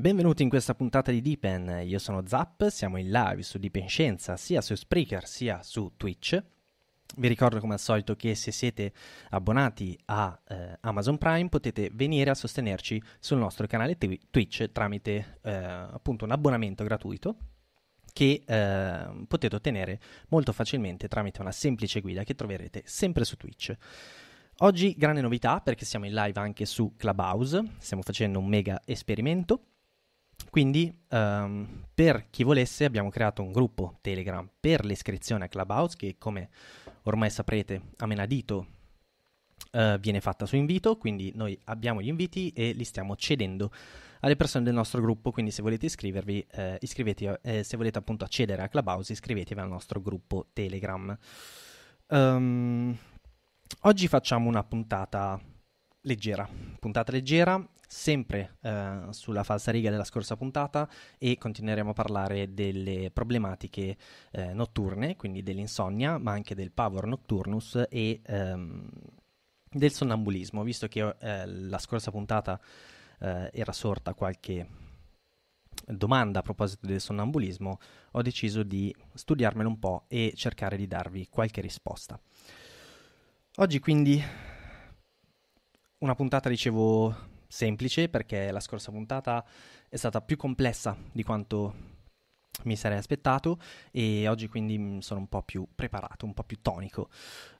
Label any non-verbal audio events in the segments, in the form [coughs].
Benvenuti in questa puntata di Deepen, io sono Zap, siamo in live su Deepen Scienza sia su Spreaker sia su Twitch. Vi ricordo come al solito che se siete abbonati a eh, Amazon Prime potete venire a sostenerci sul nostro canale t- Twitch tramite eh, appunto un abbonamento gratuito che eh, potete ottenere molto facilmente tramite una semplice guida che troverete sempre su Twitch. Oggi grande novità perché siamo in live anche su Clubhouse, stiamo facendo un mega esperimento quindi um, per chi volesse abbiamo creato un gruppo Telegram per l'iscrizione a Clubhouse che come ormai saprete a menadito uh, eh, viene fatta su invito, quindi noi abbiamo gli inviti e li stiamo cedendo alle persone del nostro gruppo, quindi se volete iscrivervi, eh, iscrivetevi, eh, se volete appunto accedere a Clubhouse iscrivetevi al nostro gruppo Telegram. Um, oggi facciamo una puntata leggera, puntata leggera, sempre eh, sulla riga della scorsa puntata e continueremo a parlare delle problematiche eh, notturne, quindi dell'insonnia, ma anche del pavor nocturnus e ehm, del sonnambulismo, visto che eh, la scorsa puntata eh, era sorta qualche domanda a proposito del sonnambulismo, ho deciso di studiarmelo un po' e cercare di darvi qualche risposta. Oggi quindi una puntata, dicevo, semplice perché la scorsa puntata è stata più complessa di quanto mi sarei aspettato e oggi quindi mm, sono un po' più preparato, un po' più tonico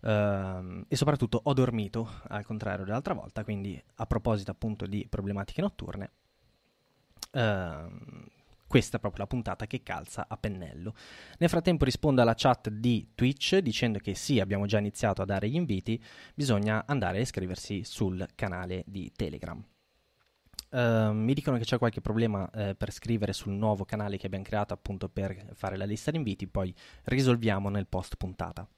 uh, e soprattutto ho dormito al contrario dell'altra volta, quindi a proposito appunto di problematiche notturne, uh, questa è proprio la puntata che calza a pennello. Nel frattempo rispondo alla chat di Twitch dicendo che sì, abbiamo già iniziato a dare gli inviti, bisogna andare a iscriversi sul canale di Telegram. Uh, mi dicono che c'è qualche problema uh, per scrivere sul nuovo canale che abbiamo creato appunto per fare la lista di inviti, poi risolviamo nel post puntata.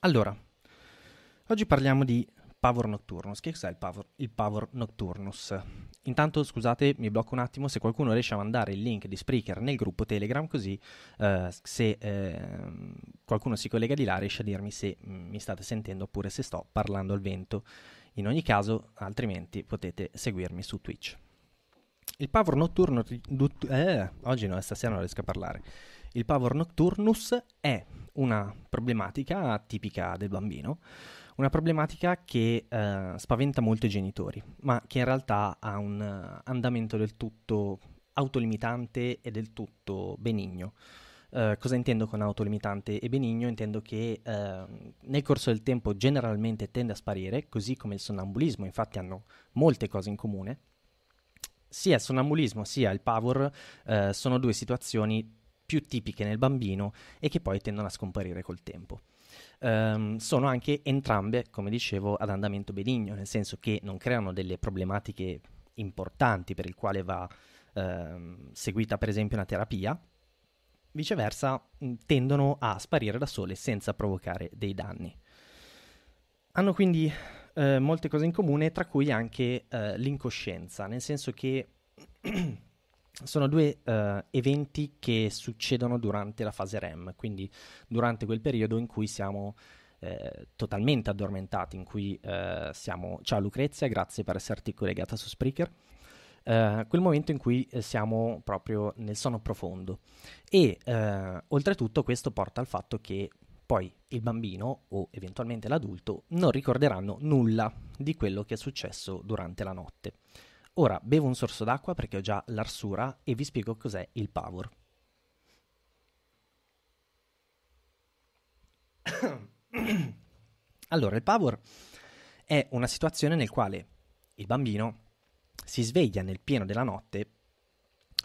Allora, oggi parliamo di Pavor Nocturnus. Che cos'è il Pavor, il Pavor Nocturnus? Intanto, scusate, mi blocco un attimo. Se qualcuno riesce a mandare il link di Spreaker nel gruppo Telegram, così eh, se eh, qualcuno si collega di là riesce a dirmi se mm, mi state sentendo oppure se sto parlando al vento. In ogni caso, altrimenti potete seguirmi su Twitch. Il Pavor Notturno. Eh, oggi no, stasera non riesco a parlare. Il Pavor Nocturnus è una problematica tipica del bambino una problematica che eh, spaventa molto i genitori, ma che in realtà ha un eh, andamento del tutto autolimitante e del tutto benigno. Eh, cosa intendo con autolimitante e benigno? Intendo che eh, nel corso del tempo generalmente tende a sparire, così come il sonnambulismo, infatti hanno molte cose in comune. Sia il sonnambulismo sia il power eh, sono due situazioni più tipiche nel bambino e che poi tendono a scomparire col tempo ehm, sono anche entrambe, come dicevo, ad andamento benigno, nel senso che non creano delle problematiche importanti per il quale va ehm, seguita per esempio una terapia, viceversa tendono a sparire da sole senza provocare dei danni. Hanno quindi eh, molte cose in comune, tra cui anche eh, l'incoscienza, nel senso che [clears throat] sono due uh, eventi che succedono durante la fase REM, quindi durante quel periodo in cui siamo eh, totalmente addormentati, in cui eh, siamo... Ciao Lucrezia, grazie per esserti collegata su Spreaker. Uh, quel momento in cui eh, siamo proprio nel sonno profondo e eh, oltretutto questo porta al fatto che poi il bambino o eventualmente l'adulto non ricorderanno nulla di quello che è successo durante la notte. Ora bevo un sorso d'acqua perché ho già l'arsura e vi spiego cos'è il power. [coughs] allora, il power è una situazione nel quale il bambino si sveglia nel pieno della notte,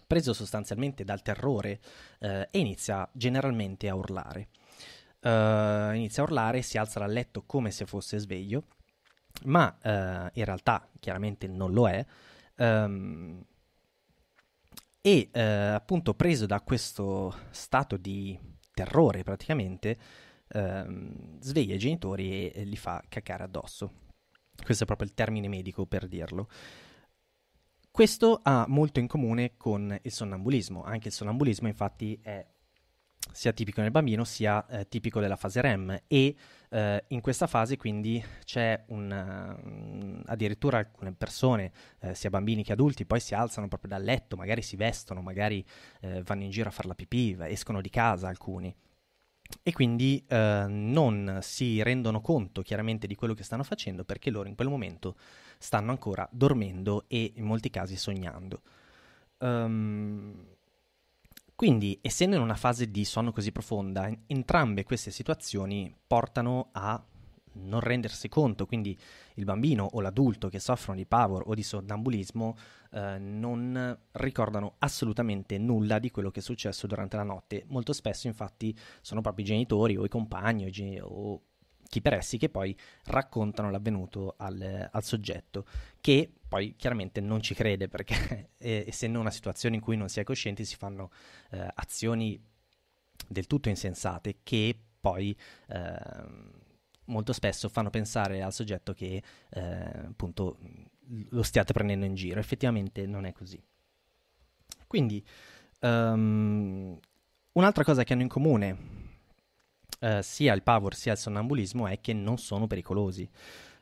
preso sostanzialmente dal terrore, eh, e inizia generalmente a urlare. Uh, inizia a urlare, si alza dal letto come se fosse sveglio, ma uh, in realtà chiaramente non lo è, Um, e eh, appunto preso da questo stato di terrore praticamente, ehm, sveglia i genitori e, e, li fa cacare addosso. Questo è proprio il termine medico per dirlo. Questo ha molto in comune con il sonnambulismo, anche il sonnambulismo infatti è sia tipico nel bambino sia eh, tipico della fase REM e eh, in questa fase quindi c'è un mm, addirittura alcune persone, eh, sia bambini che adulti, poi si alzano proprio dal letto, magari si vestono, magari eh, vanno in giro a fare la pipì, escono di casa alcuni e quindi eh, non si rendono conto chiaramente di quello che stanno facendo perché loro in quel momento stanno ancora dormendo e in molti casi sognando. Um, quindi, essendo in una fase di sonno così profonda, entrambe queste situazioni portano a non rendersi conto, quindi il bambino o l'adulto che soffrono di pavor o di sonnambulismo eh, non ricordano assolutamente nulla di quello che è successo durante la notte. Molto spesso infatti sono proprio i genitori o i compagni o, i gen- o chi per essi che poi raccontano l'avvenuto al, al soggetto, che poi chiaramente non ci crede perché [laughs] eh, essendo una situazione in cui non si è coscienti si fanno eh, azioni del tutto insensate che poi eh, molto spesso fanno pensare al soggetto che eh, appunto lo stiate prendendo in giro effettivamente non è così quindi um, un'altra cosa che hanno in comune eh, sia il power sia il sonnambulismo è che non sono pericolosi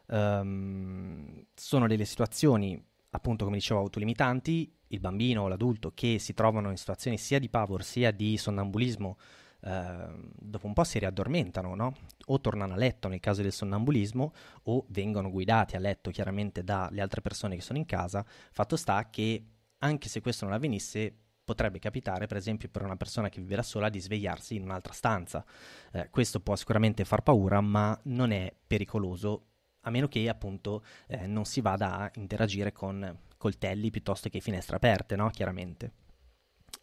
um, sono delle situazioni, appunto come dicevo, autolimitanti, il bambino o l'adulto che si trovano in situazioni sia di pavor sia di sonnambulismo, Uh, dopo un po' si riaddormentano, no? O tornano a letto nel caso del sonnambulismo o vengono guidati a letto chiaramente dalle altre persone che sono in casa. Fatto sta che anche se questo non avvenisse potrebbe capitare per esempio per una persona che vive da sola di svegliarsi in un'altra stanza. Uh, questo può sicuramente far paura ma non è pericoloso a meno che appunto eh, non si vada a interagire con coltelli piuttosto che finestre aperte, no? Chiaramente.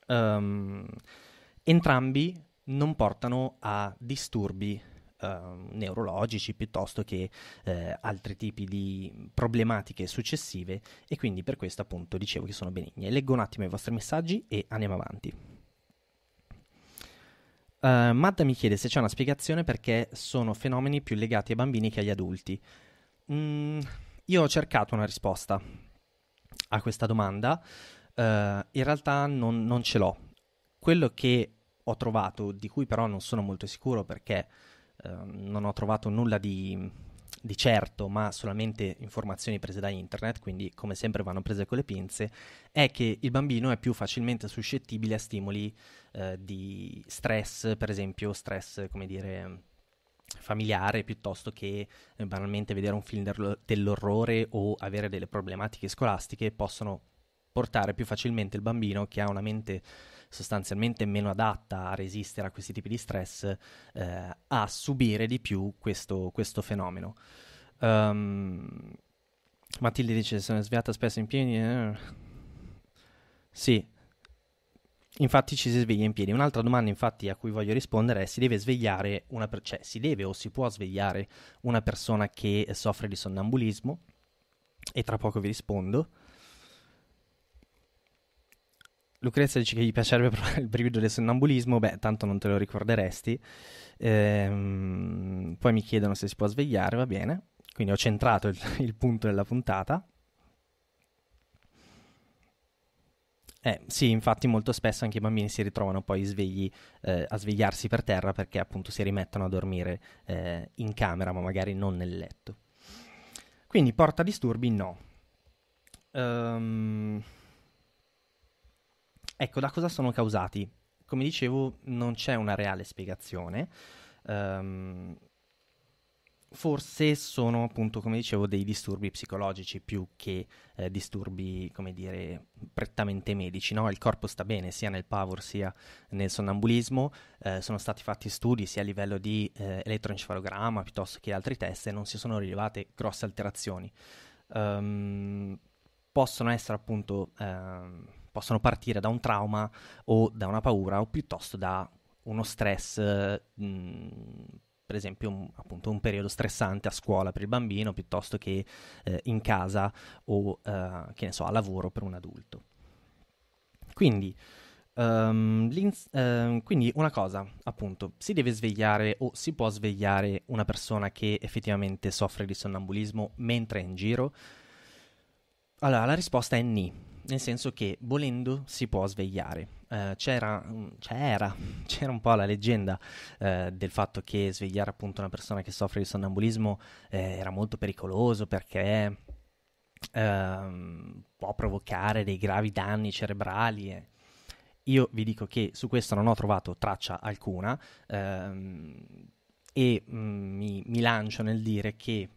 Um, entrambi non portano a disturbi Uh, neurologici piuttosto che uh, altri tipi di problematiche successive e quindi per questo appunto dicevo che sono benigne. Leggo un attimo i vostri messaggi e andiamo avanti. Uh, ehm, Madda mi chiede se c'è una spiegazione perché sono fenomeni più legati ai bambini che agli adulti mh, mm, io ho cercato una risposta a questa domanda, uh, in realtà non, non, ce l'ho. Quello che ho trovato, di cui però non sono molto sicuro perché uh, non ho trovato nulla di, di certo, ma solamente informazioni prese da internet, quindi come sempre vanno prese con le pinze, è che il bambino è più facilmente suscettibile a stimoli eh, di stress, per esempio stress, come dire, familiare piuttosto che eh, banalmente vedere un film dell'orrore o avere delle problematiche scolastiche possono portare più facilmente il bambino che ha una mente sostanzialmente meno adatta a resistere a questi tipi di stress eh, a subire di più questo, questo fenomeno. Um, Matilde dice sono sviata spesso in piedi. Eh. Sì, Infatti ci si sveglia in piedi. Un'altra domanda infatti a cui voglio rispondere è si deve svegliare una per- cioè si deve o si può svegliare una persona che soffre di sonnambulismo? E tra poco vi rispondo. Lucrezia dice che gli piacerebbe [laughs] provare il brivido del sonnambulismo, beh, tanto non te lo ricorderesti. Ehm, poi mi chiedono se si può svegliare, va bene. Quindi ho centrato il, [laughs] il punto della puntata. Eh, sì, infatti molto spesso anche i bambini si ritrovano poi svegli, eh, a svegliarsi per terra perché appunto si rimettono a dormire eh, in camera ma magari non nel letto. Quindi porta disturbi no. Um, ecco, da cosa sono causati? Come dicevo non c'è una reale spiegazione. Um, forse sono appunto, come dicevo, dei disturbi psicologici più che eh, disturbi, come dire, prettamente medici. No? Il corpo sta bene sia nel pavor sia nel sonnambulismo, eh, sono stati fatti studi sia a livello di eh, elettroencefalogramma piuttosto che altri test e non si sono rilevate grosse alterazioni. Um, possono essere appunto, ehm, possono partire da un trauma o da una paura o piuttosto da uno stress mh, mm, per esempio un, appunto un periodo stressante a scuola per il bambino piuttosto che eh, in casa o eh, che ne so a lavoro per un adulto. Quindi, um, eh, quindi una cosa, appunto, si deve svegliare o si può svegliare una persona che effettivamente soffre di sonnambulismo mentre è in giro? Allora, la risposta è ni, nel senso che volendo si può svegliare. Eh, c'era, mm, c'era, [laughs] c'era, un po' la leggenda eh, del fatto che svegliare appunto una persona che soffre di sonnambulismo eh, era molto pericoloso perché ehm, può provocare dei gravi danni cerebrali. Io vi dico che su questo non ho trovato traccia alcuna ehm, e mh, mm, mi, mi lancio nel dire che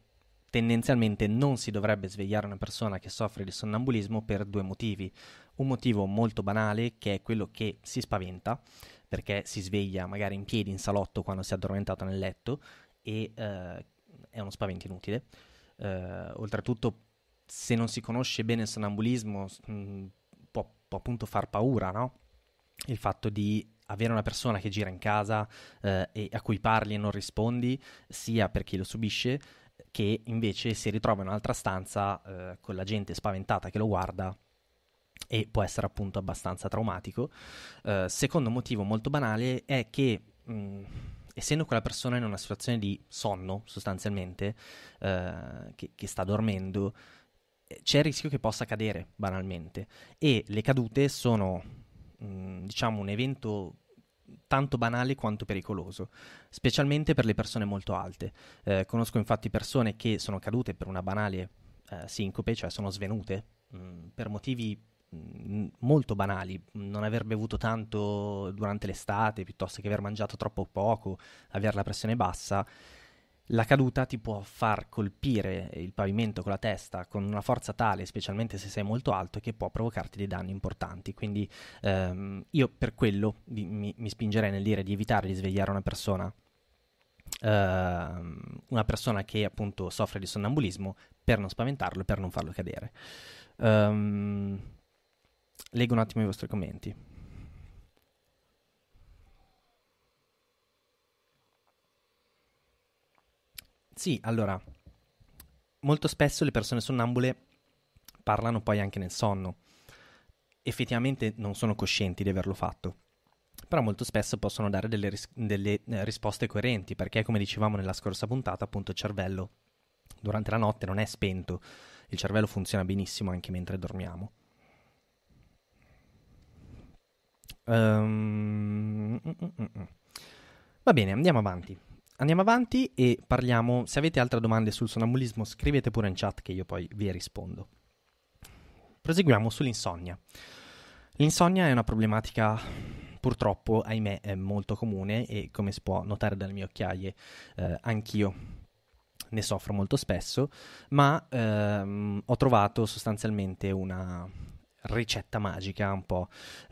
tendenzialmente non si dovrebbe svegliare una persona che soffre di sonnambulismo per due motivi. Un motivo molto banale che è quello che si spaventa perché si sveglia magari in piedi in salotto quando si è addormentato nel letto e eh, è uno spavento inutile. Eh, oltretutto, se non si conosce bene il sonnambulismo, mh, mm, può, può, appunto far paura, no? Il fatto di avere una persona che gira in casa eh, e a cui parli e non rispondi, sia per chi lo subisce, che invece si ritrova in un'altra stanza eh, con la gente spaventata che lo guarda e può essere appunto abbastanza traumatico. Uh, secondo motivo molto banale è che mh, mm, essendo quella persona in una situazione di sonno sostanzialmente, uh, che, che, sta dormendo, eh, c'è il rischio che possa cadere banalmente e le cadute sono mh, mm, diciamo un evento tanto banale quanto pericoloso, specialmente per le persone molto alte. Eh, conosco infatti persone che sono cadute per una banale eh, sincope, cioè sono svenute mh, mm, per motivi Mm, molto banali, non aver bevuto tanto durante l'estate piuttosto che aver mangiato troppo poco, avere la pressione bassa, la caduta ti può far colpire il pavimento con la testa con una forza tale, specialmente se sei molto alto, che può provocarti dei danni importanti. Quindi ehm, io per quello mi, mi, spingerei nel dire di evitare di svegliare una persona. Ehm, una persona che appunto soffre di sonnambulismo per non spaventarlo e per non farlo cadere. Um, ehm, Leggo un attimo i vostri commenti. Sì, allora, molto spesso le persone sonnambule parlano poi anche nel sonno. Effettivamente non sono coscienti di averlo fatto, però molto spesso possono dare delle, ris- delle eh, risposte coerenti, perché come dicevamo nella scorsa puntata, appunto il cervello durante la notte non è spento, il cervello funziona benissimo anche mentre dormiamo. Um, va bene, andiamo avanti. Andiamo avanti e parliamo. Se avete altre domande sul sonambulismo, scrivete pure in chat che io poi vi rispondo. Proseguiamo sull'insonnia. L'insonnia è una problematica purtroppo, ahimè, è molto comune e come si può notare dalle mie occhiaie, eh, anch'io ne soffro molto spesso, ma ehm, ho trovato sostanzialmente una, ricetta magica un po'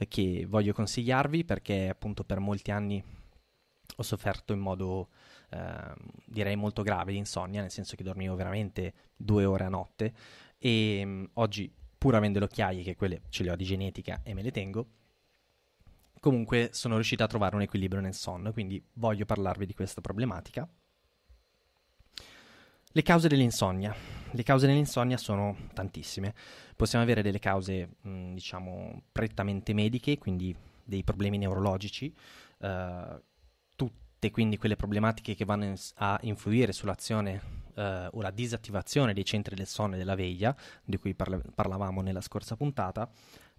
che voglio consigliarvi perché appunto per molti anni ho sofferto in modo eh, direi molto grave di insonnia, nel senso che dormivo veramente due ore a notte e mh, mm, oggi pur avendo le occhiaie che quelle ce le ho di genetica e me le tengo, comunque sono riuscito a trovare un equilibrio nel sonno, quindi voglio parlarvi di questa problematica le cause dell'insonnia. Le cause dell'insonnia sono tantissime. Possiamo avere delle cause, mh, diciamo, prettamente mediche, quindi dei problemi neurologici, eh, tutte quindi quelle problematiche che vanno in, a influire sull'azione eh, o la disattivazione dei centri del sonno e della veglia, di cui parla- parlavamo nella scorsa puntata,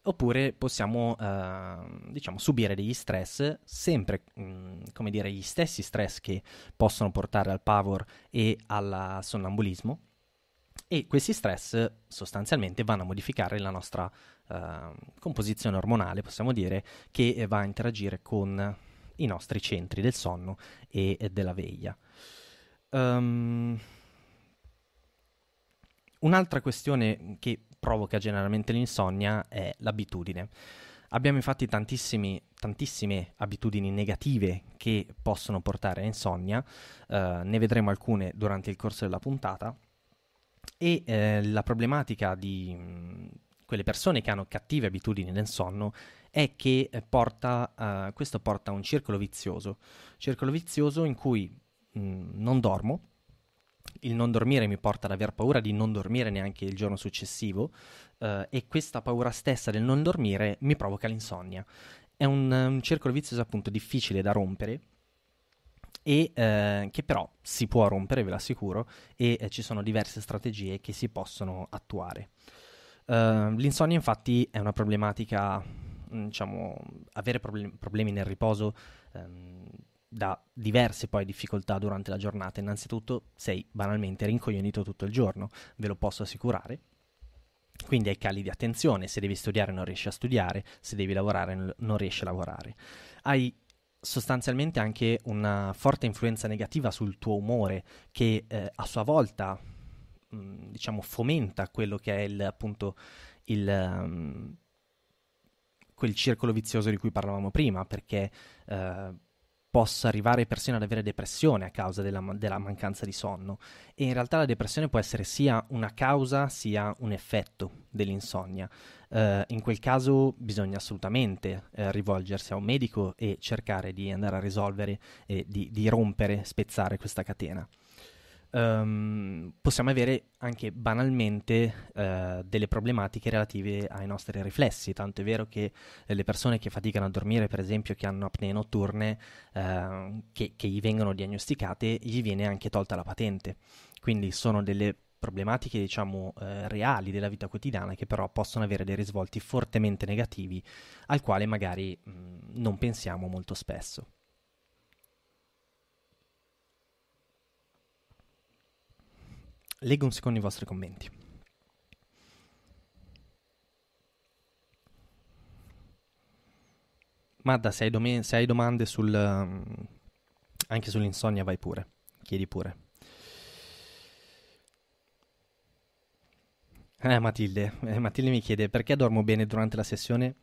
oppure possiamo eh, diciamo, subire degli stress, sempre mh, mm, come dire gli stessi stress che possono portare al power e al sonnambulismo e questi stress sostanzialmente vanno a modificare la nostra eh, composizione ormonale, possiamo dire, che va a interagire con i nostri centri del sonno e, e della veglia. Um, un'altra questione che provoca generalmente l'insonnia è l'abitudine. Abbiamo infatti tantissime abitudini negative che possono portare a insonnia, eh, ne vedremo alcune durante il corso della puntata e eh, la problematica di mh, mm, quelle persone che hanno cattive abitudini nel sonno è che eh, porta, eh, questo porta a un circolo vizioso, circolo vizioso in cui mh, mm, non dormo, il non dormire mi porta ad aver paura di non dormire neanche il giorno successivo eh, e questa paura stessa del non dormire mi provoca l'insonnia. È un, un circolo vizioso appunto difficile da rompere e eh, che però si può rompere, ve l'assicuro, e eh, ci sono diverse strategie che si possono attuare. Uh, l'insonnia infatti è una problematica, mm, diciamo, avere problem- problemi nel riposo um, da diverse poi difficoltà durante la giornata. Innanzitutto sei banalmente rincoglionito tutto il giorno, ve lo posso assicurare. Quindi hai cali di attenzione, se devi studiare non riesci a studiare, se devi lavorare non riesci a lavorare. Hai sostanzialmente anche una forte influenza negativa sul tuo umore che eh, a sua volta mh, diciamo fomenta quello che è il, appunto il... Um, quel circolo vizioso di cui parlavamo prima, perché eh, possa arrivare persino ad avere depressione a causa della, della, mancanza di sonno. E in realtà la depressione può essere sia una causa sia un effetto dell'insonnia. Uh, in quel caso bisogna assolutamente uh, rivolgersi a un medico e cercare di andare a risolvere e di, di rompere, spezzare questa catena um, possiamo avere anche banalmente uh, delle problematiche relative ai nostri riflessi. Tanto è vero che eh, le persone che faticano a dormire, per esempio, che hanno apnee notturne, uh, che, che gli vengono diagnosticate, gli viene anche tolta la patente. Quindi sono delle problematiche diciamo eh, reali della vita quotidiana che però possono avere dei risvolti fortemente negativi al quale magari mh, mm, non pensiamo molto spesso. Leggo un secondo i vostri commenti. Madda, se hai, dom- se hai domande sul, um, anche sull'insonnia vai pure, chiedi pure. Eh, Matilde. Eh, Matilde, mi chiede perché dormo bene durante la sessione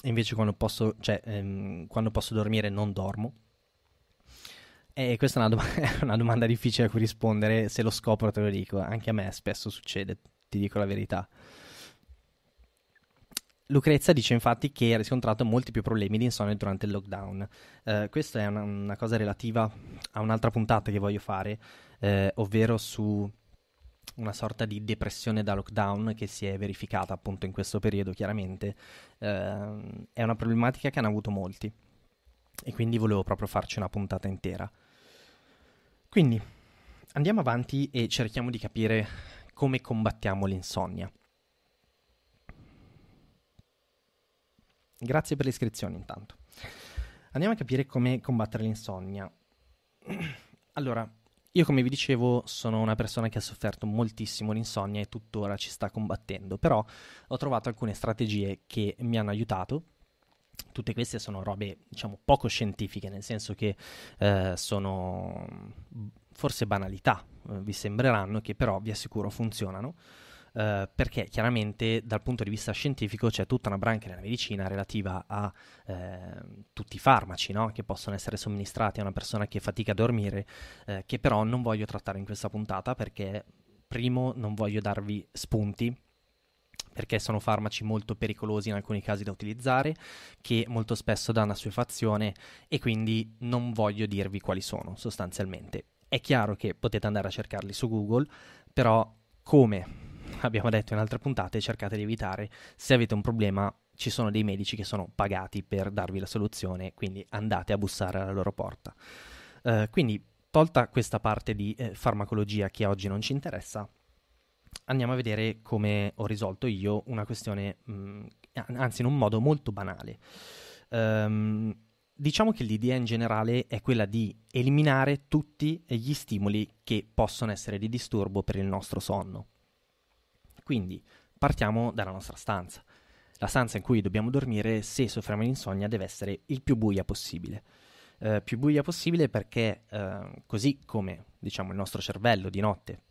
e invece quando posso, cioè, ehm, quando posso dormire non dormo. Eh, questa è una, dom- [laughs] una, domanda difficile a cui rispondere, se lo scopro te lo dico, anche a me spesso succede, ti dico la verità. Lucrezia dice infatti che ha riscontrato molti più problemi di insonnia durante il lockdown. Eh, questa è una, una, cosa relativa a un'altra puntata che voglio fare, eh, ovvero su una sorta di depressione da lockdown che si è verificata appunto in questo periodo, chiaramente. Eh, è una problematica che hanno avuto molti e quindi volevo proprio farci una puntata intera. Quindi andiamo avanti e cerchiamo di capire come combattiamo l'insonnia. Grazie per l'iscrizione intanto. Andiamo a capire come combattere l'insonnia. Allora, io come vi dicevo sono una persona che ha sofferto moltissimo l'insonnia e tuttora ci sta combattendo, però ho trovato alcune strategie che mi hanno aiutato tutte queste sono robe, diciamo, poco scientifiche, nel senso che eh, sono forse banalità, eh, vi sembreranno, che però vi assicuro funzionano. Eh, perché chiaramente dal punto di vista scientifico c'è tutta una branca della medicina relativa a eh, tutti i farmaci no? che possono essere somministrati a una persona che fatica a dormire, eh, che però non voglio trattare in questa puntata perché primo non voglio darvi spunti perché sono farmaci molto pericolosi in alcuni casi da utilizzare, che molto spesso danno assuefazione e quindi non voglio dirvi quali sono sostanzialmente. È chiaro che potete andare a cercarli su Google, però come abbiamo detto in altre puntate, cercate di evitare. Se avete un problema, ci sono dei medici che sono pagati per darvi la soluzione, quindi andate a bussare alla loro porta. Uh, quindi, tolta questa parte di eh, farmacologia che oggi non ci interessa, andiamo a vedere come ho risolto io una questione, mh, mm, anzi in un modo molto banale. Um, diciamo che l'idea in generale è quella di eliminare tutti gli stimoli che possono essere di disturbo per il nostro sonno. Quindi partiamo dalla nostra stanza. La stanza in cui dobbiamo dormire, se soffriamo di insonnia, deve essere il più buia possibile. Eh, più buia possibile perché eh, così come diciamo il nostro cervello di notte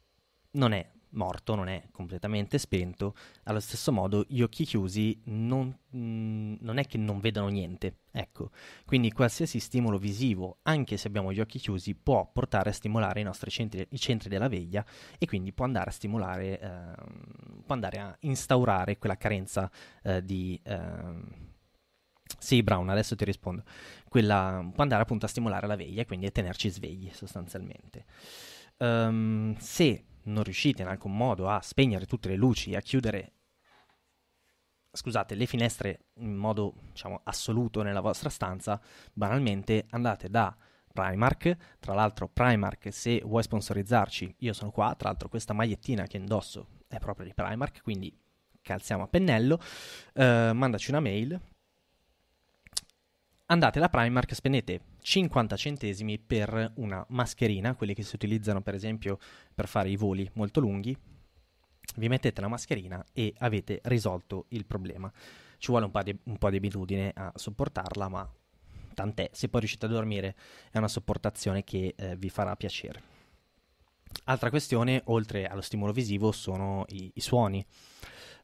non è morto, non è completamente spento. Allo stesso modo, gli occhi chiusi non, mh, mm, non, è che non vedano niente. Ecco, quindi qualsiasi stimolo visivo, anche se abbiamo gli occhi chiusi, può portare a stimolare i nostri centri, i centri della veglia e quindi può andare a stimolare, eh, può andare a instaurare quella carenza eh, di... Eh, sì, Brown, adesso ti rispondo. Quella può andare appunto a stimolare la veglia, e quindi a tenerci svegli sostanzialmente. Um, se non riuscite in alcun modo a spegnere tutte le luci, a chiudere scusate, le finestre in modo diciamo, assoluto nella vostra stanza, banalmente andate da Primark, tra l'altro Primark se vuoi sponsorizzarci io sono qua, tra l'altro questa magliettina che indosso è proprio di Primark, quindi calziamo a pennello, eh, mandaci una mail andate alla Primark, spendete 50 centesimi per una mascherina, quelle che si utilizzano per esempio per fare i voli molto lunghi, vi mettete la mascherina e avete risolto il problema. Ci vuole un po', di, un po di abitudine a sopportarla, ma tant'è, se poi riuscite a dormire è una sopportazione che eh, vi farà piacere. Altra questione, oltre allo stimolo visivo, sono i, i suoni.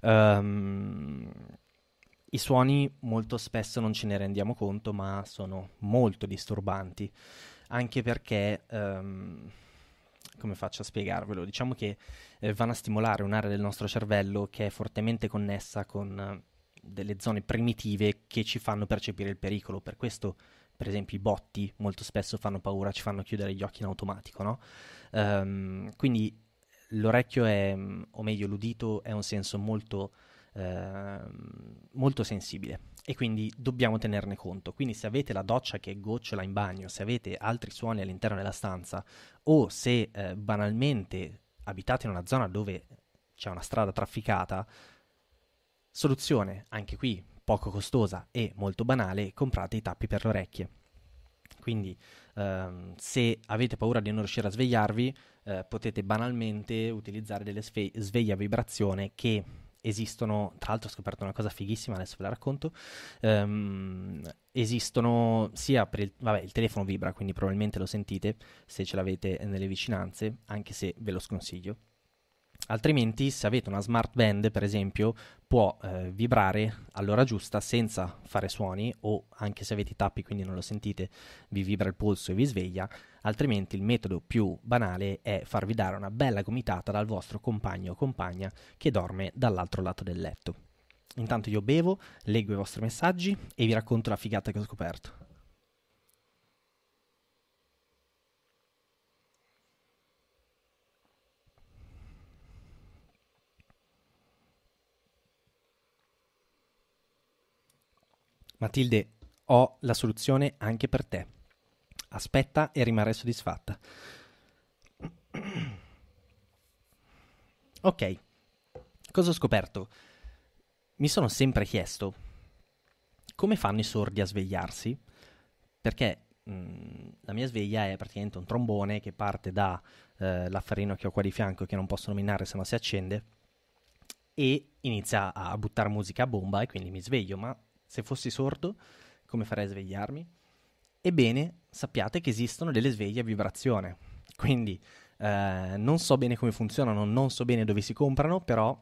Um, i suoni molto spesso non ce ne rendiamo conto, ma sono molto disturbanti, anche perché, um, come faccio a spiegarvelo? Diciamo che eh, vanno a stimolare un'area del nostro cervello che è fortemente connessa con eh, delle zone primitive che ci fanno percepire il pericolo, per questo per esempio i botti molto spesso fanno paura, ci fanno chiudere gli occhi in automatico, no? um, quindi l'orecchio è, o meglio l'udito, è un senso molto Ehm, molto sensibile e quindi dobbiamo tenerne conto. Quindi se avete la doccia che gocciola in bagno, se avete altri suoni all'interno della stanza o se eh, banalmente abitate in una zona dove c'è una strada trafficata, soluzione anche qui poco costosa e molto banale, comprate i tappi per le orecchie. Quindi ehm, se avete paura di non riuscire a svegliarvi, eh, potete banalmente utilizzare delle sve- sveglie a vibrazione che esistono, tra l'altro ho scoperto una cosa fighissima, adesso ve la racconto, um, esistono sia per il, vabbè, il telefono vibra, quindi probabilmente lo sentite se ce l'avete nelle vicinanze, anche se ve lo sconsiglio. Altrimenti, se avete una smart band, per esempio, può eh, vibrare all'ora giusta senza fare suoni, o anche se avete i tappi, quindi non lo sentite, vi vibra il polso e vi sveglia altrimenti il metodo più banale è farvi dare una bella gomitata dal vostro compagno o compagna che dorme dall'altro lato del letto. Intanto io bevo, leggo i vostri messaggi e vi racconto la figata che ho scoperto. Matilde, ho la soluzione anche per te aspetta e rimarrai soddisfatta. Ok, cosa ho scoperto? Mi sono sempre chiesto come fanno i sordi a svegliarsi, perché mh, mm, la mia sveglia è praticamente un trombone che parte dall'affarino eh, che ho qua di fianco che non posso nominare se no si accende e inizia a buttare musica a bomba e quindi mi sveglio, ma se fossi sordo come farei a svegliarmi? Ebbene, sappiate che esistono delle sveglie a vibrazione. Quindi eh, non so bene come funzionano, non so bene dove si comprano, però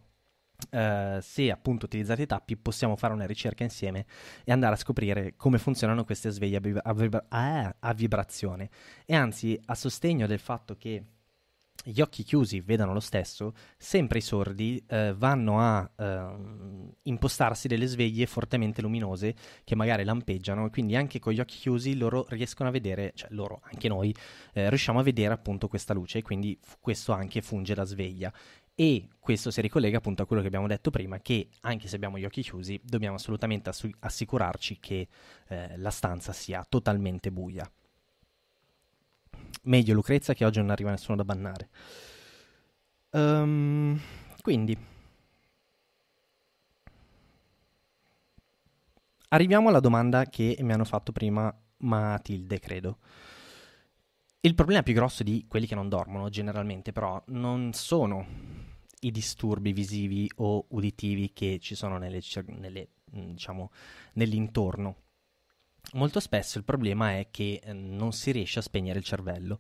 eh, se appunto utilizzate i tappi possiamo fare una ricerca insieme e andare a scoprire come funzionano queste sveglie a, vibra- a, vibra- a, eh, a vibrazione. E anzi, a sostegno del fatto che gli occhi chiusi vedano lo stesso, sempre i sordi eh, vanno a eh, impostarsi delle sveglie fortemente luminose che magari lampeggiano e quindi anche con gli occhi chiusi loro riescono a vedere, cioè loro, anche noi, eh, riusciamo a vedere appunto questa luce e quindi f- questo anche funge da sveglia. E questo si ricollega appunto a quello che abbiamo detto prima, che anche se abbiamo gli occhi chiusi dobbiamo assolutamente assicurarci che eh, la stanza sia totalmente buia meglio Lucrezia che oggi non arriva nessuno da bannare. Um, quindi arriviamo alla domanda che mi hanno fatto prima Matilde, credo. Il problema più grosso di quelli che non dormono generalmente però non sono i disturbi visivi o uditivi che ci sono nelle, nelle, diciamo, nell'intorno, molto spesso il problema è che eh, non si riesce a spegnere il cervello.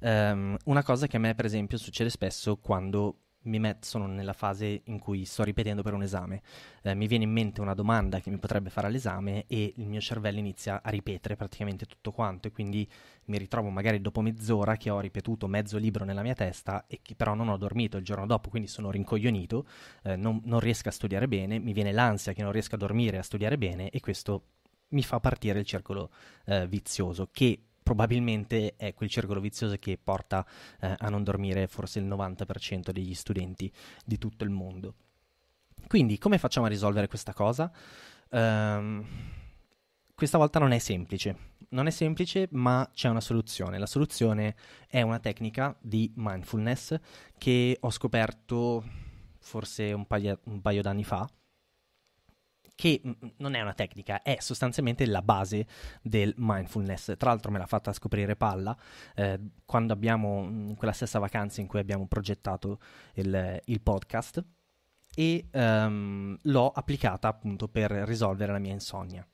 Um, una cosa che a me, per esempio, succede spesso quando mi met- sono nella fase in cui sto ripetendo per un esame. Eh, mi viene in mente una domanda che mi potrebbe fare all'esame e il mio cervello inizia a ripetere praticamente tutto quanto e quindi mi ritrovo magari dopo mezz'ora che ho ripetuto mezzo libro nella mia testa e che però non ho dormito il giorno dopo, quindi sono rincoglionito, eh, non, non riesco a studiare bene, mi viene l'ansia che non riesco a dormire e a studiare bene e questo mi fa partire il circolo eh, vizioso che probabilmente è quel circolo vizioso che porta eh, a non dormire forse il 90% degli studenti di tutto il mondo. Quindi come facciamo a risolvere questa cosa? Um, questa volta non è semplice, non è semplice ma c'è una soluzione. La soluzione è una tecnica di mindfulness che ho scoperto forse un paio, un paio d'anni fa, che mm, mm, non è una tecnica, è sostanzialmente la base del mindfulness. Tra l'altro me l'ha fatta scoprire Palla eh, quando abbiamo mm, quella stessa vacanza in cui abbiamo progettato il, il podcast e um, l'ho applicata appunto per risolvere la mia insonnia.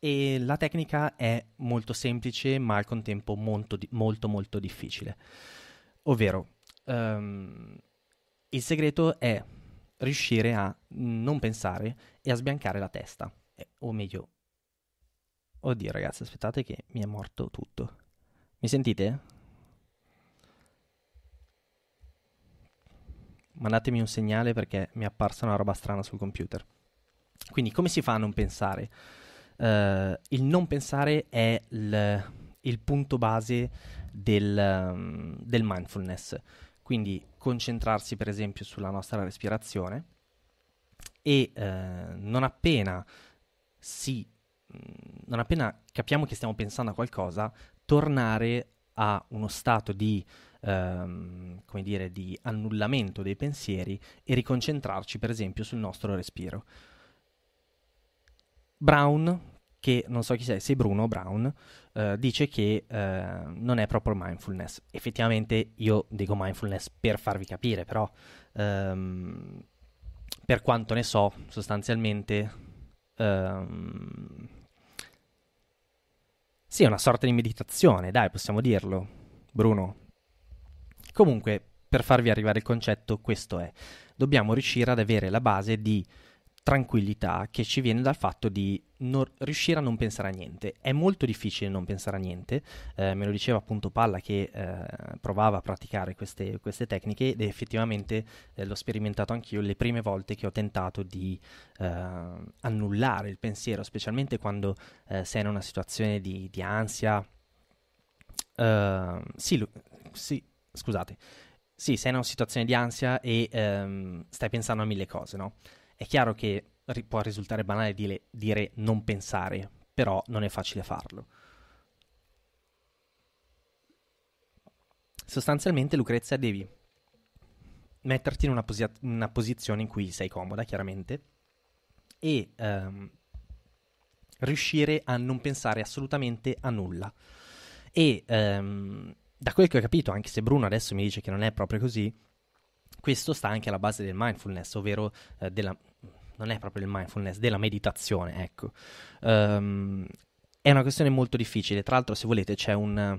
E la tecnica è molto semplice ma al contempo molto molto, molto difficile. Ovvero, um, il segreto è riuscire a non pensare e a sbiancare la testa. Eh, o meglio, oddio ragazzi, aspettate che mi è morto tutto. Mi sentite? Mandatemi un segnale perché mi è apparsa una roba strana sul computer. Quindi come si fa a non pensare? Uh, il non pensare è il, il punto base del, um, del mindfulness. Quindi concentrarsi per esempio sulla nostra respirazione e eh, non appena si mm, non appena capiamo che stiamo pensando a qualcosa, tornare a uno stato di, ehm, come dire, di annullamento dei pensieri e riconcentrarci, per esempio, sul nostro respiro. Brown, che non so chi sei, sei Bruno Brown, eh, dice che eh, non è proprio mindfulness. Effettivamente io dico mindfulness per farvi capire, però ehm, per quanto ne so, sostanzialmente ehm, sì, è una sorta di meditazione, dai, possiamo dirlo, Bruno. Comunque, per farvi arrivare il concetto, questo è. Dobbiamo riuscire ad avere la base di tranquillità che ci viene dal fatto di non riuscire a non pensare a niente. È molto difficile non pensare a niente, eh, me lo diceva appunto Palla che eh, provava a praticare queste, queste tecniche ed effettivamente eh, l'ho sperimentato anch'io le prime volte che ho tentato di eh, annullare il pensiero, specialmente quando eh, sei in una situazione di, di ansia. Ehm, sì, lo, sì, scusate. Sì, sei in una situazione di ansia e ehm, stai pensando a mille cose, no? È chiaro che può risultare banale dire, dire non pensare, però non è facile farlo. Sostanzialmente, Lucrezia, devi metterti in una, posi- una posizione in cui sei comoda, chiaramente, e ehm, riuscire a non pensare assolutamente a nulla. E ehm, da quel che ho capito, anche se Bruno adesso mi dice che non è proprio così, questo sta anche alla base del mindfulness, ovvero eh, della non è proprio il mindfulness, della meditazione, ecco. Um, è una questione molto difficile, tra l'altro se volete c'è un,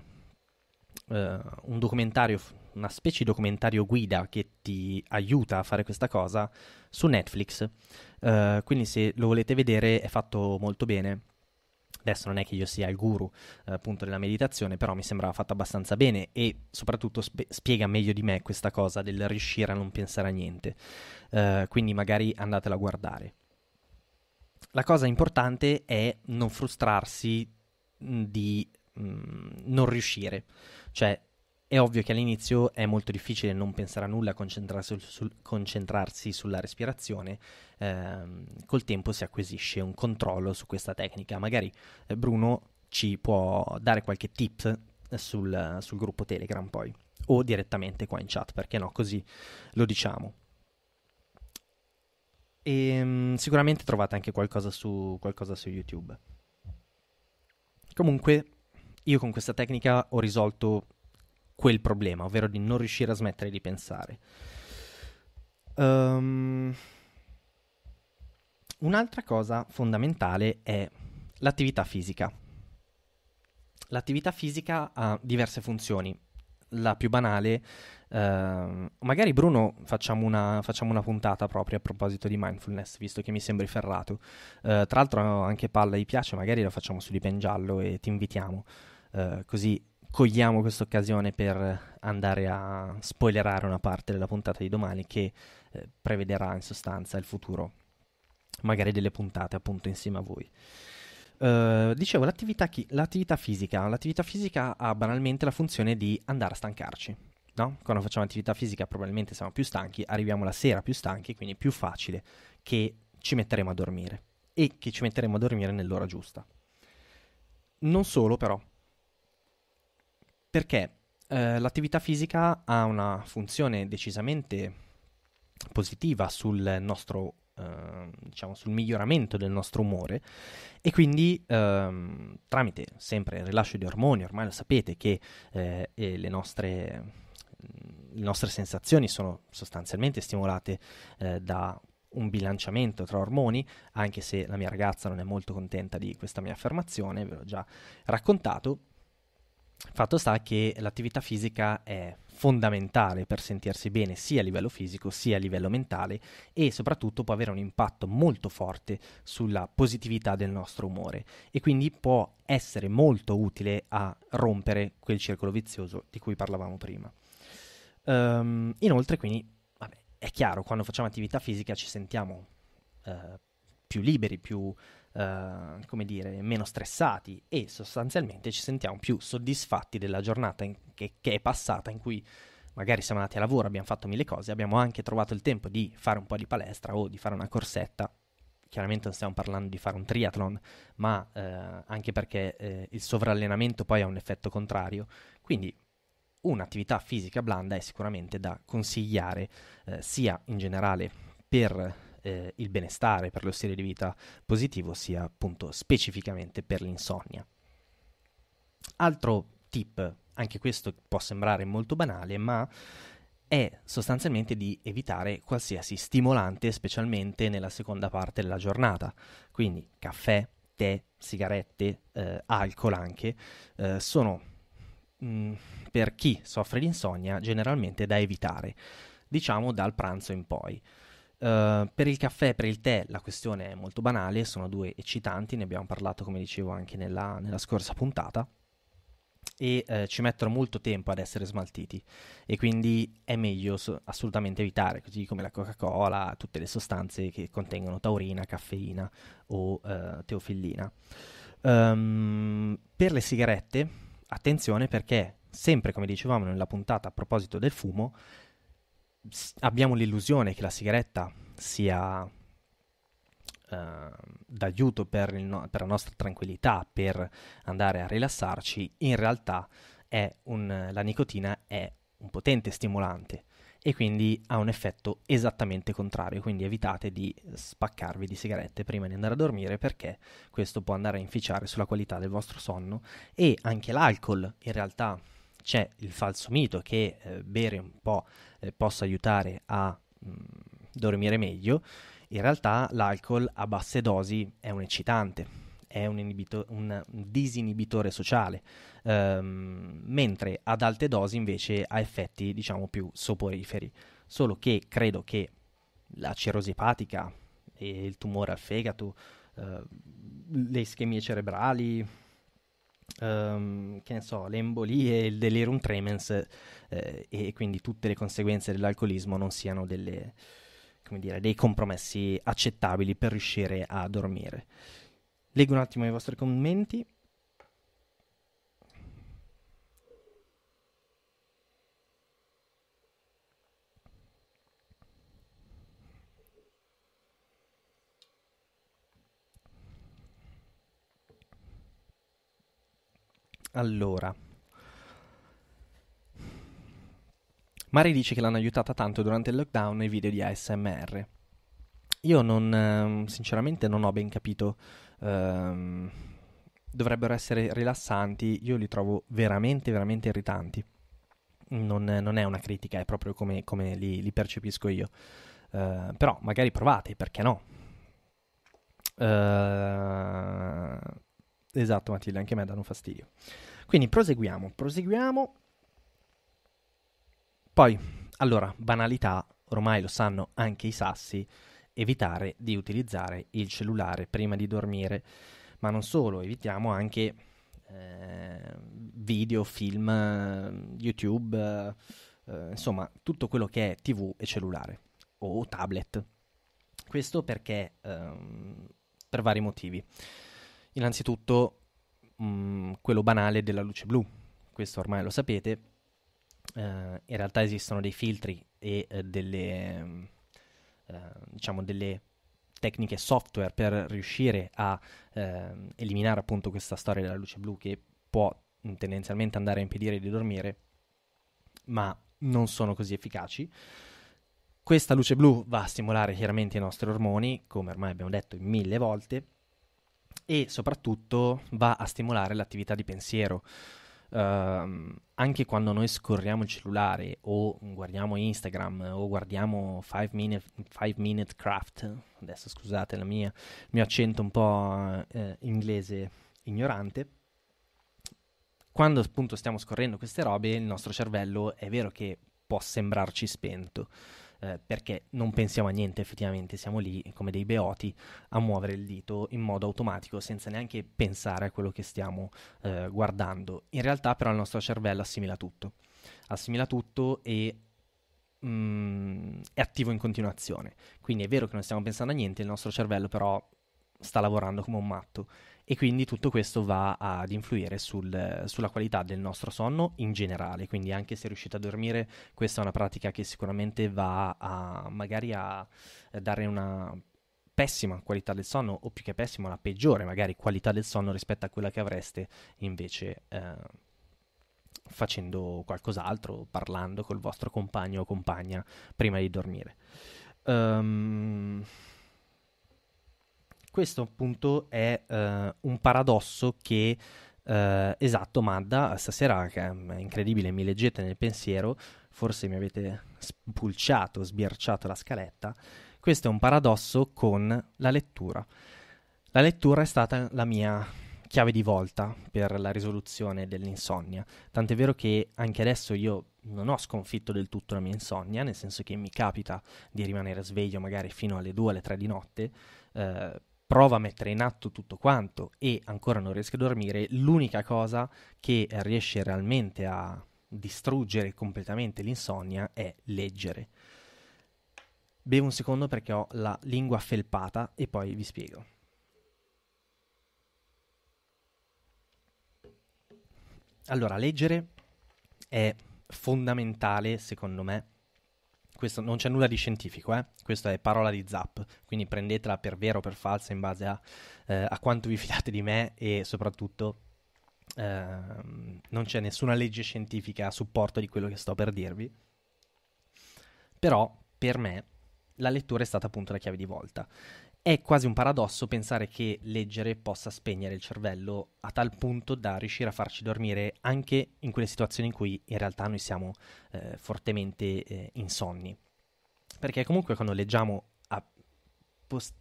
uh, un documentario, una specie di documentario guida che ti aiuta a fare questa cosa su Netflix, uh, quindi se lo volete vedere è fatto molto bene Adesso non è che io sia il guru eh, appunto della meditazione, però mi sembrava fatta abbastanza bene e soprattutto spe- spiega meglio di me questa cosa del riuscire a non pensare a niente. Eh, quindi magari andatela a guardare. La cosa importante è non frustrarsi di mh, non riuscire, cioè è ovvio che all'inizio è molto difficile non pensare a nulla, concentrarsi, sul, concentrarsi sulla respirazione, ehm, col tempo si acquisisce un controllo su questa tecnica. Magari eh, Bruno ci può dare qualche tip sul, sul gruppo Telegram poi, o direttamente qua in chat, perché no, così lo diciamo. E, ehm, sicuramente trovate anche qualcosa su, qualcosa su, YouTube. Comunque, io con questa tecnica ho risolto quel problema, ovvero di non riuscire a smettere di pensare. Um, un'altra cosa fondamentale è l'attività fisica. L'attività fisica ha diverse funzioni. La più banale, eh, magari Bruno facciamo una, facciamo una, puntata proprio a proposito di mindfulness, visto che mi sembri ferrato. Eh, tra l'altro anche Palla gli piace, magari la facciamo su di Giallo e ti invitiamo. Eh, così cogliamo questa occasione per andare a spoilerare una parte della puntata di domani che eh, prevederà in sostanza il futuro, magari delle puntate appunto insieme a voi. Uh, dicevo, l'attività, chi- l'attività, fisica. L'attività fisica ha banalmente la funzione di andare a stancarci. No? Quando facciamo attività fisica probabilmente siamo più stanchi, arriviamo la sera più stanchi, quindi è più facile che ci metteremo a dormire e che ci metteremo a dormire nell'ora giusta. Non solo però, perché eh, l'attività fisica ha una funzione decisamente positiva sul nostro Uh, diciamo sul miglioramento del nostro umore e quindi uh, tramite sempre il rilascio di ormoni, ormai lo sapete che eh, le, nostre, le nostre sensazioni sono sostanzialmente stimolate eh, da un bilanciamento tra ormoni, anche se la mia ragazza non è molto contenta di questa mia affermazione, ve l'ho già raccontato, Fatto sta che l'attività fisica è fondamentale per sentirsi bene sia a livello fisico sia a livello mentale e soprattutto può avere un impatto molto forte sulla positività del nostro umore e quindi può essere molto utile a rompere quel circolo vizioso di cui parlavamo prima. Um, inoltre quindi vabbè, è chiaro, quando facciamo attività fisica ci sentiamo eh, più liberi, più eh, come dire, meno stressati e sostanzialmente ci sentiamo più soddisfatti della giornata in, che, che è passata in cui magari siamo andati a lavoro, abbiamo fatto mille cose, abbiamo anche trovato il tempo di fare un po' di palestra o di fare una corsetta. Chiaramente non stiamo parlando di fare un triathlon, ma eh, anche perché eh, il sovrallenamento poi ha un effetto contrario. Quindi un'attività fisica blanda è sicuramente da consigliare eh, sia in generale per eh, il benestare, per lo stile di vita positivo, sia appunto specificamente per l'insonnia. Altro tip, anche questo può sembrare molto banale, ma è sostanzialmente di evitare qualsiasi stimolante, specialmente nella seconda parte della giornata. Quindi caffè, tè, sigarette, eh, alcol anche, eh, sono mm, per chi soffre di insonnia generalmente da evitare, diciamo dal pranzo in poi. Eh, per il caffè e per il tè la questione è molto banale, sono due eccitanti, ne abbiamo parlato come dicevo anche nella, nella scorsa puntata e uh, ci mettono molto tempo ad essere smaltiti e quindi è meglio so- assolutamente evitare, così come la Coca-Cola, tutte le sostanze che contengono taurina, caffeina o uh, teofillina. Um, per le sigarette, attenzione perché sempre come dicevamo nella puntata a proposito del fumo, abbiamo l'illusione che la sigaretta sia ehm, d'aiuto per, no- per, la nostra tranquillità, per andare a rilassarci, in realtà un, la nicotina è un potente stimolante e quindi ha un effetto esattamente contrario, quindi evitate di spaccarvi di sigarette prima di andare a dormire perché questo può andare a inficiare sulla qualità del vostro sonno e anche l'alcol in realtà c'è il falso mito che eh, bere un po' eh, possa aiutare a mh, mm, dormire meglio, in realtà l'alcol a basse dosi è un eccitante, è un, inibito- un disinibitore sociale, ehm, mentre ad alte dosi invece ha effetti diciamo più soporiferi, solo che credo che la cirrosi epatica e il tumore al fegato, eh, le ischemie cerebrali, um, che ne so, le embolie, il delirium tremens eh, e quindi tutte le conseguenze dell'alcolismo non siano delle, dire, dei compromessi accettabili per riuscire a dormire. Leggo un attimo i vostri commenti. Allora, Mari dice che l'hanno aiutata tanto durante il lockdown i video di ASMR. Io non, ehm, sinceramente non ho ben capito. Ehm, dovrebbero essere rilassanti, io li trovo veramente, veramente irritanti. Non, non è una critica, è proprio come, come li, li, percepisco io. Eh, però magari provate, perché no? Eh, Esatto Matilde, anche a me danno fastidio. Quindi proseguiamo, proseguiamo. Poi, allora, banalità, ormai lo sanno anche i sassi, evitare di utilizzare il cellulare prima di dormire, ma non solo, evitiamo anche eh, video, film, YouTube, eh, insomma, tutto quello che è TV e cellulare o tablet. Questo perché ehm, per vari motivi. Innanzitutto mh, mm, quello banale della luce blu, questo ormai lo sapete, uh, in realtà esistono dei filtri e uh, delle, uh, diciamo delle tecniche software per riuscire a eliminare appunto questa storia della luce blu che può mh, mm, tendenzialmente andare a impedire di dormire, ma non sono così efficaci. Questa luce blu va a stimolare chiaramente i nostri ormoni, come ormai abbiamo detto mille volte, e soprattutto va a stimolare l'attività di pensiero. Uh, anche quando noi scorriamo il cellulare o guardiamo Instagram o guardiamo 5 minute, minute, Craft, adesso scusate la mia, il mio accento un po' eh, inglese ignorante, quando appunto stiamo scorrendo queste robe il nostro cervello è vero che può sembrarci spento, eh, perché non pensiamo a niente effettivamente, siamo lì come dei beoti a muovere il dito in modo automatico senza neanche pensare a quello che stiamo eh, guardando. In realtà però il nostro cervello assimila tutto, assimila tutto e mh, mm, è attivo in continuazione. Quindi è vero che non stiamo pensando a niente, il nostro cervello però sta lavorando come un matto e quindi tutto questo va ad influire sul, sulla qualità del nostro sonno in generale, quindi anche se riuscite a dormire questa è una pratica che sicuramente va a magari a dare una pessima qualità del sonno o più che pessima la peggiore magari qualità del sonno rispetto a quella che avreste invece eh, facendo qualcos'altro, parlando col vostro compagno o compagna prima di dormire. Um, questo appunto è uh, un paradosso che, uh, esatto, Madda, stasera, che è incredibile, mi leggete nel pensiero, forse mi avete spulciato, sbirciato la scaletta, questo è un paradosso con la lettura. La lettura è stata la mia chiave di volta per la risoluzione dell'insonnia, tant'è vero che anche adesso io non ho sconfitto del tutto la mia insonnia, nel senso che mi capita di rimanere sveglio magari fino alle 2, alle 3 di notte, eh, prova a mettere in atto tutto quanto e ancora non riesca a dormire, l'unica cosa che riesce realmente a distruggere completamente l'insonnia è leggere. Bevo un secondo perché ho la lingua felpata e poi vi spiego. Allora, leggere è fondamentale, secondo me, questo non c'è nulla di scientifico, eh? questa è parola di Zap, quindi prendetela per vero o per falsa in base a, eh, a quanto vi fidate di me e soprattutto eh, non c'è nessuna legge scientifica a supporto di quello che sto per dirvi. Però per me la lettura è stata appunto la chiave di volta. È quasi un paradosso pensare che leggere possa spegnere il cervello a tal punto da riuscire a farci dormire anche in quelle situazioni in cui in realtà noi siamo eh, fortemente eh, insonni. Perché comunque quando leggiamo a,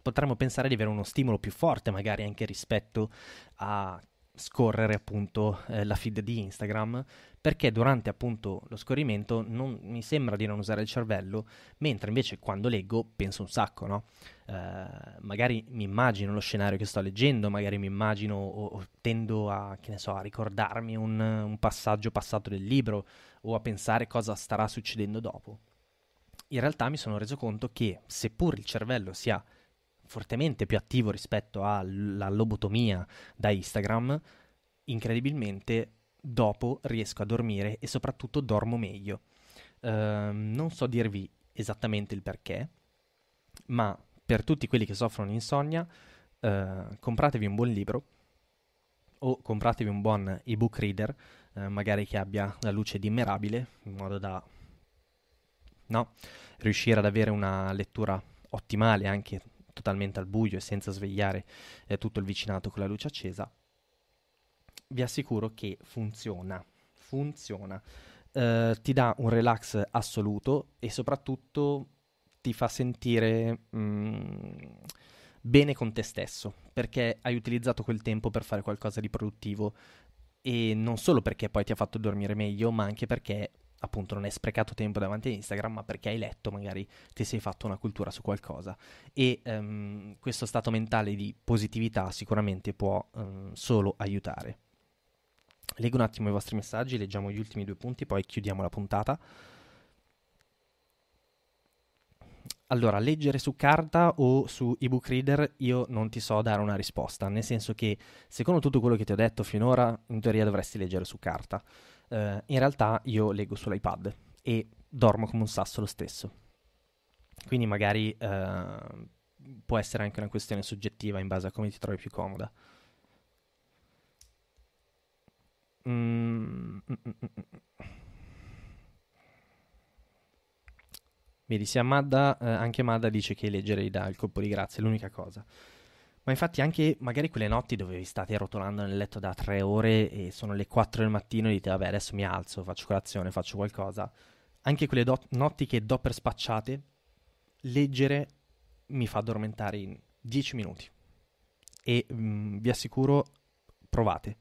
potremmo pensare di avere uno stimolo più forte magari anche rispetto a scorrere appunto eh, la feed di Instagram perché durante appunto lo scorrimento non, mi sembra di non usare il cervello mentre invece quando leggo penso un sacco no? Eh, magari mi immagino lo scenario che sto leggendo magari mi immagino o, o tendo a, so, a ricordarmi un, un passaggio passato del libro o a pensare cosa starà succedendo dopo in realtà mi sono reso conto che seppur il cervello sia fortemente più attivo rispetto alla lobotomia da Instagram, incredibilmente dopo riesco a dormire e soprattutto dormo meglio. Uh, non so dirvi esattamente il perché, ma per tutti quelli che soffrono di insonnia, uh, compratevi un buon libro o compratevi un buon ebook reader, uh, magari che abbia la luce dimmerabile, in modo da no, riuscire ad avere una lettura ottimale anche totalmente al buio e senza svegliare eh, tutto il vicinato con la luce accesa, vi assicuro che funziona, funziona. Eh, ti dà un relax assoluto e soprattutto ti fa sentire mh, mm, bene con te stesso, perché hai utilizzato quel tempo per fare qualcosa di produttivo e non solo perché poi ti ha fatto dormire meglio, ma anche perché appunto non hai sprecato tempo davanti a Instagram, ma perché hai letto, magari ti sei fatto una cultura su qualcosa. E um, questo stato mentale di positività sicuramente può um, solo aiutare. Leggo un attimo i vostri messaggi, leggiamo gli ultimi due punti, poi chiudiamo la puntata. Allora, leggere su carta o su ebook reader io non ti so dare una risposta, nel senso che secondo tutto quello che ti ho detto finora, in teoria dovresti leggere su carta eh, in realtà io leggo sull'iPad e dormo come un sasso lo stesso. Quindi magari eh, può essere anche una questione soggettiva in base a come ti trovi più comoda. Mm, mm, mm, mm Vedi, sia Madda, eh, anche Madda dice che leggere gli dà il colpo di grazia, è l'unica cosa. Ma infatti anche magari quelle notti dove vi state rotolando nel letto da tre ore e sono le quattro del mattino e dite vabbè adesso mi alzo, faccio colazione, faccio qualcosa, anche quelle do- notti che do per spacciate, leggere mi fa addormentare in dieci minuti. E mh, mm, vi assicuro, provate.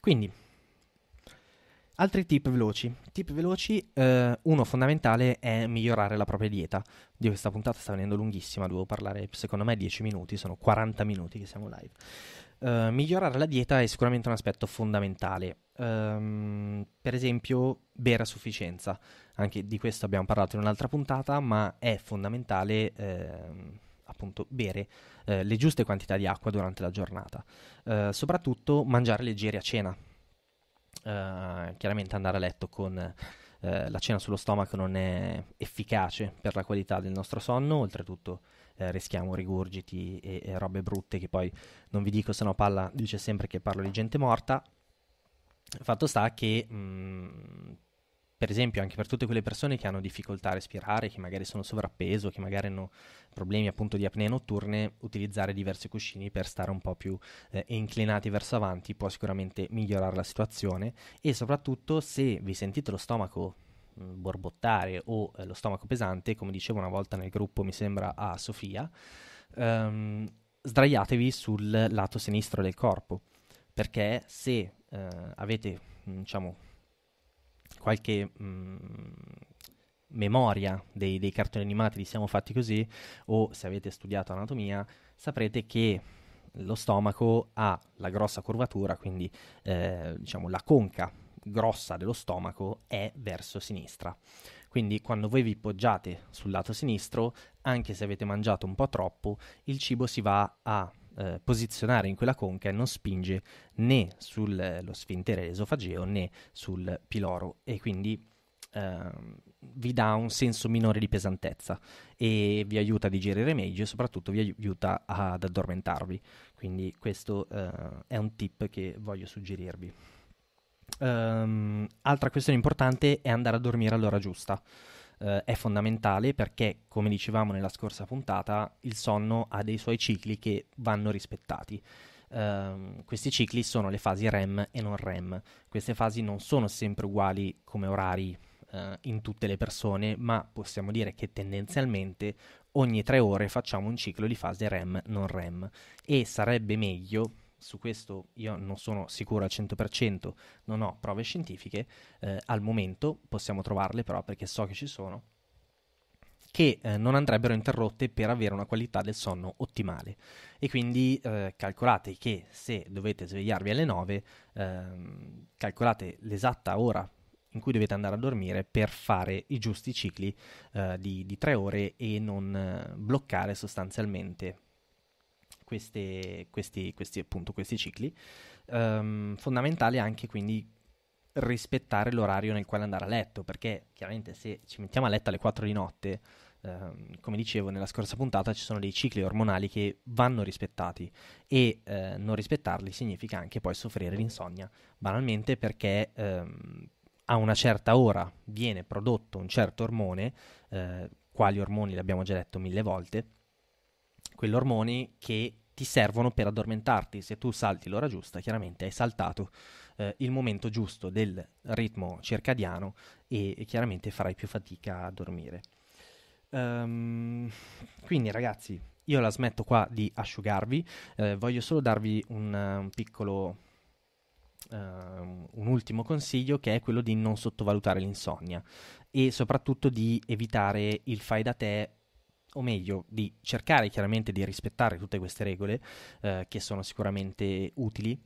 Quindi, Altri tip veloci. Tip veloci, eh, uno fondamentale è migliorare la propria dieta. Di questa puntata sta venendo lunghissima, devo parlare secondo me 10 minuti, sono 40 minuti che siamo live. Eh, migliorare la dieta è sicuramente un aspetto fondamentale. Um, per esempio, bere a sufficienza. Anche di questo abbiamo parlato in un'altra puntata, ma è fondamentale... Ehm, appunto bere eh, le giuste quantità di acqua durante la giornata. Eh, soprattutto mangiare leggeri a cena, eh, chiaramente andare a letto con uh, la cena sullo stomaco non è efficace per la qualità del nostro sonno, oltretutto uh, rischiamo rigurgiti e, e, robe brutte che poi non vi dico, se no Palla dice sempre che parlo di gente morta. Fatto sta che mh, mm, per esempio anche per tutte quelle persone che hanno difficoltà a respirare, che magari sono sovrappeso, che magari hanno problemi appunto di apnea notturne, utilizzare diversi cuscini per stare un po' più eh, inclinati verso avanti può sicuramente migliorare la situazione e soprattutto se vi sentite lo stomaco mm, borbottare o eh, lo stomaco pesante, come dicevo una volta nel gruppo, mi sembra a Sofia, ehm, sdraiatevi sul lato sinistro del corpo, perché se eh, avete, mm, diciamo, qualche mh, mm, memoria dei, dei, cartoni animati di Siamo fatti così, o se avete studiato anatomia, saprete che lo stomaco ha la grossa curvatura, quindi eh, diciamo la conca grossa dello stomaco è verso sinistra. Quindi quando voi vi poggiate sul lato sinistro, anche se avete mangiato un po' troppo, il cibo si va a eh, posizionare in quella conca e non spinge né sullo eh, sfintere esofageo né sul piloro e quindi ehm, vi dà un senso minore di pesantezza e vi aiuta a digerire meglio e soprattutto vi aiuta ad addormentarvi. Quindi questo eh, è un tip che voglio suggerirvi. Um, altra questione importante è andare a dormire all'ora giusta eh, è fondamentale perché, come dicevamo nella scorsa puntata, il sonno ha dei suoi cicli che vanno rispettati. Uh, questi cicli sono le fasi REM e non REM. Queste fasi non sono sempre uguali come orari uh, in tutte le persone, ma possiamo dire che tendenzialmente ogni tre ore facciamo un ciclo di fase REM non REM e sarebbe meglio su questo io non sono sicuro al 100%, non ho prove scientifiche, eh, al momento possiamo trovarle però perché so che ci sono, che eh, non andrebbero interrotte per avere una qualità del sonno ottimale. E quindi eh, calcolate che se dovete svegliarvi alle 9, ehm, calcolate l'esatta ora in cui dovete andare a dormire per fare i giusti cicli eh, di, di tre ore e non eh, bloccare sostanzialmente queste, questi, questi, appunto, questi cicli. Um, fondamentale anche quindi rispettare l'orario nel quale andare a letto, perché chiaramente se ci mettiamo a letto alle 4 di notte, ehm, come dicevo nella scorsa puntata, ci sono dei cicli ormonali che vanno rispettati e eh, non rispettarli significa anche poi soffrire l'insonnia, banalmente perché ehm, a una certa ora viene prodotto un certo ormone, eh, quali ormoni l'abbiamo già detto mille volte, quegli ormoni che ti servono per addormentarti. Se tu salti l'ora giusta, chiaramente hai saltato eh, il momento giusto del ritmo circadiano e, e chiaramente farai più fatica a dormire. Um, quindi ragazzi, io la smetto qua di asciugarvi, eh, voglio solo darvi un, un piccolo, uh, un ultimo consiglio che è quello di non sottovalutare l'insonnia e soprattutto di evitare il fai da te o meglio, di cercare chiaramente di rispettare tutte queste regole, eh, che sono sicuramente utili,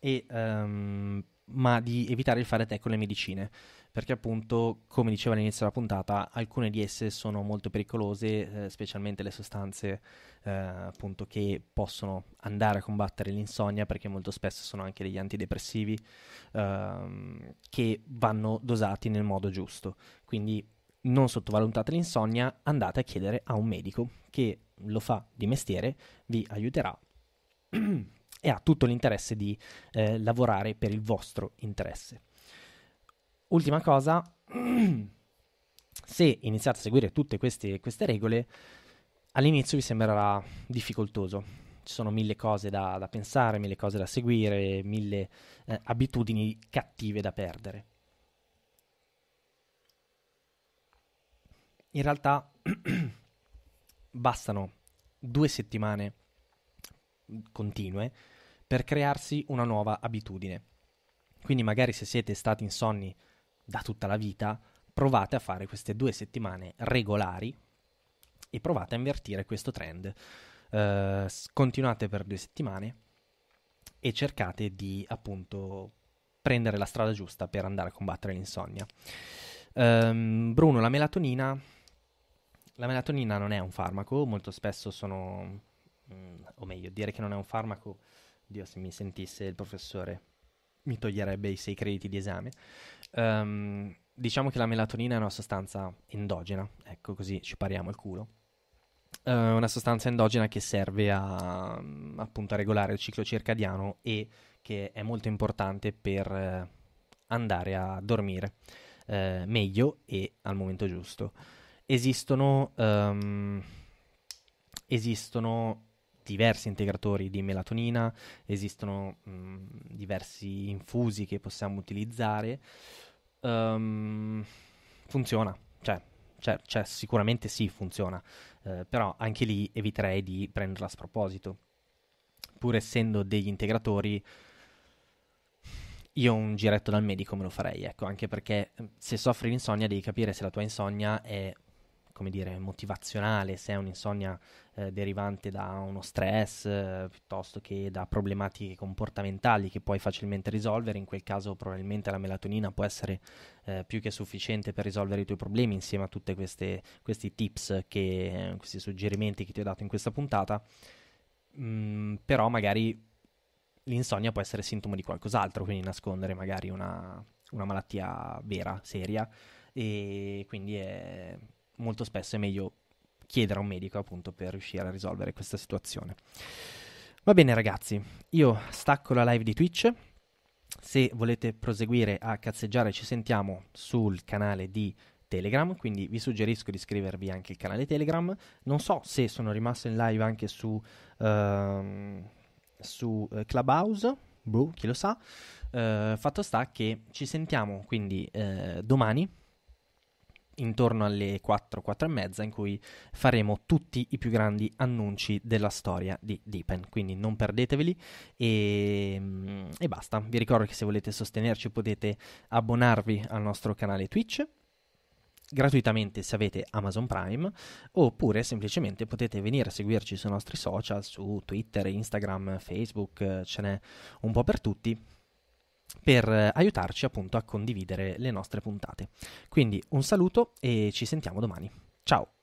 e, um, ma di evitare di fare te con le medicine, perché appunto, come dicevo all'inizio della puntata, alcune di esse sono molto pericolose, eh, specialmente le sostanze eh, appunto che possono andare a combattere l'insonnia, perché molto spesso sono anche degli antidepressivi, ehm, che vanno dosati nel modo giusto. Quindi non sottovalutate l'insonnia, andate a chiedere a un medico che lo fa di mestiere, vi aiuterà [clears throat] e ha tutto l'interesse di eh, lavorare per il vostro interesse. Ultima cosa, [clears throat] se iniziate a seguire tutte queste, queste, regole, all'inizio vi sembrerà difficoltoso. Ci sono mille cose da, da pensare, mille cose da seguire, mille eh, abitudini cattive da perdere. in realtà [clears throat] bastano due settimane continue per crearsi una nuova abitudine. Quindi magari se siete stati insonni da tutta la vita, provate a fare queste due settimane regolari e provate a invertire questo trend. Uh, continuate per due settimane e cercate di appunto prendere la strada giusta per andare a combattere l'insonnia. Um, Bruno, la melatonina la melatonina non è un farmaco, molto spesso sono, mh, mm, o meglio, dire che non è un farmaco, Dio se mi sentisse il professore mi toglierebbe i sei crediti di esame. Um, diciamo che la melatonina è una sostanza endogena, ecco così ci pariamo il culo. Uh, una sostanza endogena che serve a, appunto, a regolare il ciclo circadiano e che è molto importante per eh, andare a dormire eh, meglio e al momento giusto esistono, um, esistono diversi integratori di melatonina, esistono mh, diversi infusi che possiamo utilizzare. Um, funziona, cioè, cioè, cioè, sicuramente sì, funziona, eh, però anche lì eviterei di prenderla a sproposito. Pur essendo degli integratori, io un giretto dal medico me lo farei, ecco, anche perché ehm, se soffri l'insonnia devi capire se la tua insonnia è come dire, motivazionale, se è un'insonnia eh, derivante da uno stress eh, piuttosto che da problematiche comportamentali che puoi facilmente risolvere, in quel caso probabilmente la melatonina può essere eh, più che sufficiente per risolvere i tuoi problemi insieme a tutti questi tips, che, eh, questi suggerimenti che ti ho dato in questa puntata, mm, però magari l'insonnia può essere sintomo di qualcos'altro, quindi nascondere magari una, una malattia vera, seria, e quindi è molto spesso è meglio chiedere a un medico appunto per riuscire a risolvere questa situazione. Va bene ragazzi, io stacco la live di Twitch. Se volete proseguire a cazzeggiare ci sentiamo sul canale di Telegram, quindi vi suggerisco di iscrivervi anche al canale Telegram. Non so se sono rimasto in live anche su, uh, su eh, Clubhouse, boh, chi lo sa. Uh, fatto sta che ci sentiamo quindi uh, domani intorno alle 4, 4 e mezza in cui faremo tutti i più grandi annunci della storia di Deepen, quindi non perdeteveli e, mm, e basta. Vi ricordo che se volete sostenerci potete abbonarvi al nostro canale Twitch gratuitamente se avete Amazon Prime oppure semplicemente potete venire a seguirci sui nostri social su Twitter, Instagram, Facebook, ce n'è un po' per tutti per eh, aiutarci appunto a condividere le nostre puntate. Quindi un saluto e ci sentiamo domani. Ciao!